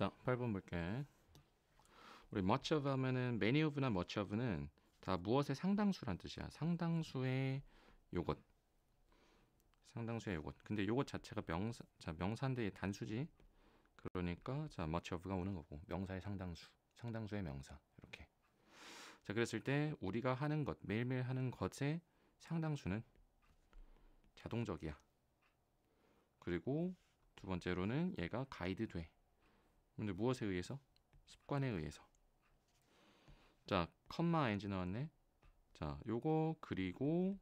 자, 8번 볼게. 우리 much of 하면은 many of나 much of는 다 무엇의 상당수란 뜻이야. 상당수의 요것. 상당수의 요것. 근데 요것 자체가 명사 자, 명사인데 단수지. 그러니까 자, much of가 오는 거고. 명사의 상당수. 상당수의 명사. 이렇게. 자, 그랬을 때 우리가 하는 것, 매일매일 하는 것의 상당수는 자동적이야. 그리고 두 번째로는 얘가 가이드 돼. 근데 무엇에 의해서? 습관에 의해서. 자, 컴마 엔 n g 나왔네. 자, 요거 그리고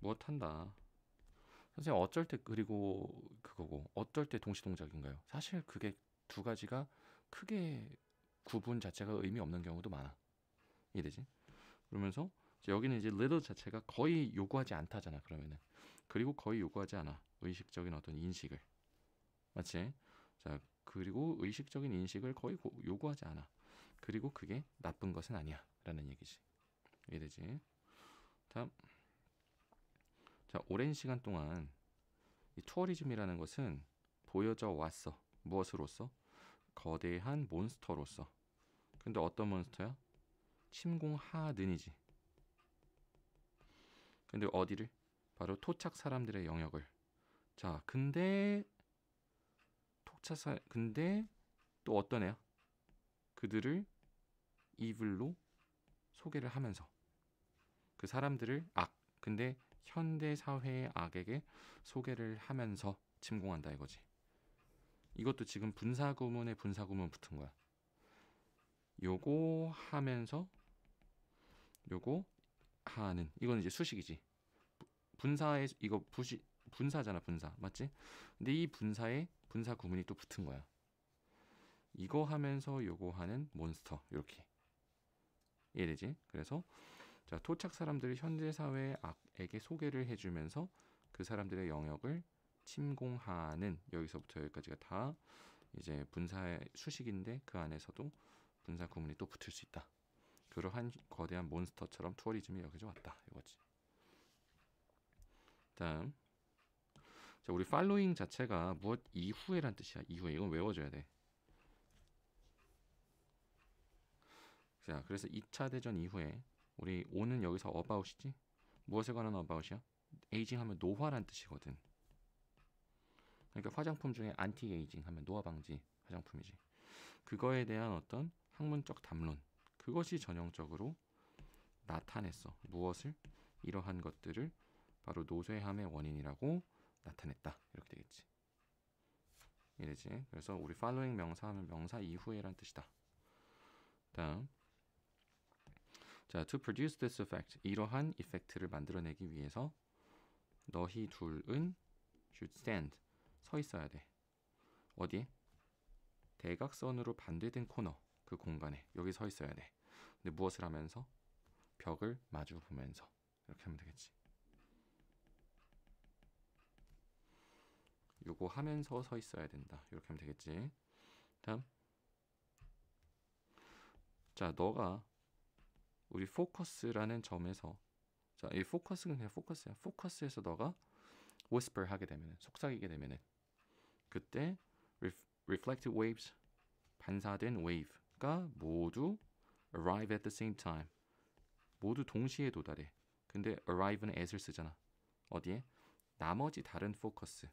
무엇 한다. 선생님 어쩔 때 그리고 그거고 어쩔 때 동시 동작인가요? 사실 그게 두 가지가 크게 구분 자체가 의미 없는 경우도 많아. 이해되지? 그러면서 여기는 이제 little 자체가 거의 요구하지 않다잖아. 그러면은 그리고 거의 요구하지 않아. 의식적인 어떤 인식을. 마치 자, 그리고 의식적인 인식을 거의 고, 요구하지 않아. 그리고 그게 나쁜 것은 아니야. 라는 얘기지. 이해되지? 다음. 자, 오랜 시간 동안 이 투어리즘이라는 것은 보여져 왔어. 무엇으로서? 거대한 몬스터로서. 근데 어떤 몬스터야? 침공하는이지. 근데 어디를? 바로 토착 사람들의 영역을. 자, 근데 차사 근데 또 어떤 애야? 그들을 이블로 소개를 하면서 그 사람들을 악 근데 현대 사회의 악에게 소개를 하면서 침공한다 이거지. 이것도 지금 분사구문에 분사구문 붙은 거야. 요거 하면서 요거 하는 이건 이제 수식이지. 분사에 이거 부시 분사잖아, 분사. 맞지? 근데 이 분사에 분사 구문이 또 붙은 거야. 이거 하면서 요거 하는 몬스터. 이렇게. 이해되지? 그래서 자, 토착 사람들이 현재 사회의 악에게 소개를 해주면서 그 사람들의 영역을 침공하는 여기서부터 여기까지가 다 이제 분사의 수식인데 그 안에서도 분사 구문이 또 붙을 수 있다. 그러한 거대한 몬스터처럼 투어리즘이 여기서 왔다. 이거지. 다음 자, 우리 팔로잉 자체가 무엇 이후에란 뜻이야. 이후에 이건 외워줘야 돼. 자, 그래서 2차 대전 이후에 우리 오는 여기서 어바웃이지? 무엇에 관한 어바웃이야? 에이징 하면 노화란 뜻이거든. 그러니까 화장품 중에 안티 에이징 하면 노화 방지 화장품이지. 그거에 대한 어떤 학문적 담론 그것이 전형적으로 나타냈어. 무엇을 이러한 것들을 바로 노쇠함의 원인이라고 나타냈다. 이렇게 되겠지. 이래지. 그래서 우리 following 명사하면 명사 이후에란 뜻이다. 다음. 자, to produce this effect. 이러한 이펙트를 만들어내기 위해서 너희 둘은 should stand. 서 있어야 돼. 어디 대각선으로 반대된 코너. 그 공간에. 여기 서 있어야 돼. 근데 무엇을 하면서? 벽을 마주 보면서. 이렇게 하면 되겠지. 요거 하면서 서 있어야 된다. 이렇게 하면 되겠지. 다음. 자, 너가 우리 포커스라는 점에서 자, 이 포커스는 그냥 포커스야. 포커스에서 너가 whisper 하게 되면 속삭이게 되면 그때 reflected waves 반사된 wave가 모두 arrive at the same time 모두 동시에 도달해. 근데 arrive는 at을 쓰잖아. 어디에? 나머지 다른 포커스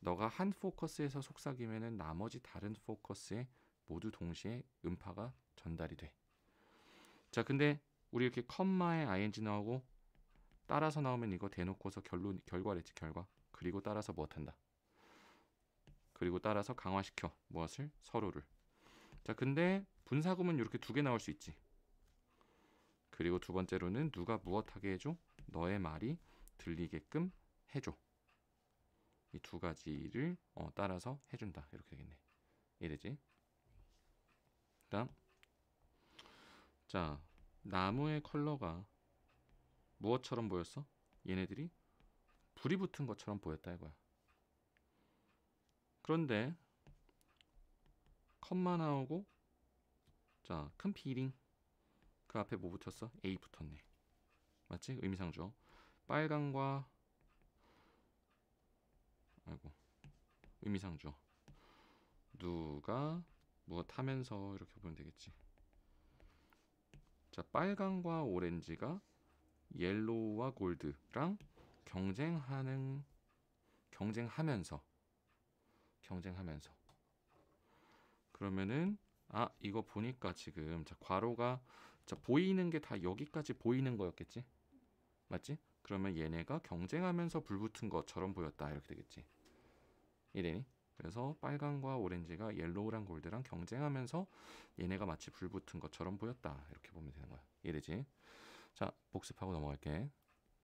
너가 한 포커스에서 속삭이면은 나머지 다른 포커스에 모두 동시에 음파가 전달이 돼. 자, 근데 우리 이렇게 컴마에 ing 나오고 따라서 나오면 이거 대놓고서 결론 결과랬지 결과. 그리고 따라서 무엇 한다. 그리고 따라서 강화시켜 무엇을 서로를. 자, 근데 분사구문 이렇게 두 개 나올 수 있지. 그리고 두 번째로는 누가 무엇하게 해줘? 너의 말이 들리게끔 해줘. 이두 가지를 어, 따라서 해준다 이렇게 되겠네 이래지 다음 자 나무의 컬러가 무엇처럼 보였어? 얘네들이 불이 붙은 것처럼 보였다 이거야 그런데 컷만 나오고 자큰 피링 그 앞에 뭐붙였어 A 붙었네 맞지? 의미상조 빨강과 아이고 의미상조 누가 무엇 뭐 하면서 이렇게 보면 되겠지 자 빨강과 오렌지가 옐로우와 골드랑 경쟁하는 경쟁하면서 경쟁하면서 그러면은 아 이거 보니까 지금 자 괄호가 자 보이는 게 다 여기까지 보이는 거였겠지 맞지 그러면 얘네가 경쟁하면서 불붙은 것처럼 보였다 이렇게 되겠지 이래니 그래서 빨강과 오렌지가 옐로우랑 골드랑 경쟁하면서 얘네가 마치 불붙은 것처럼 보였다. 이렇게 보면 되는 거야. 이래지 자, 복습하고 넘어갈게.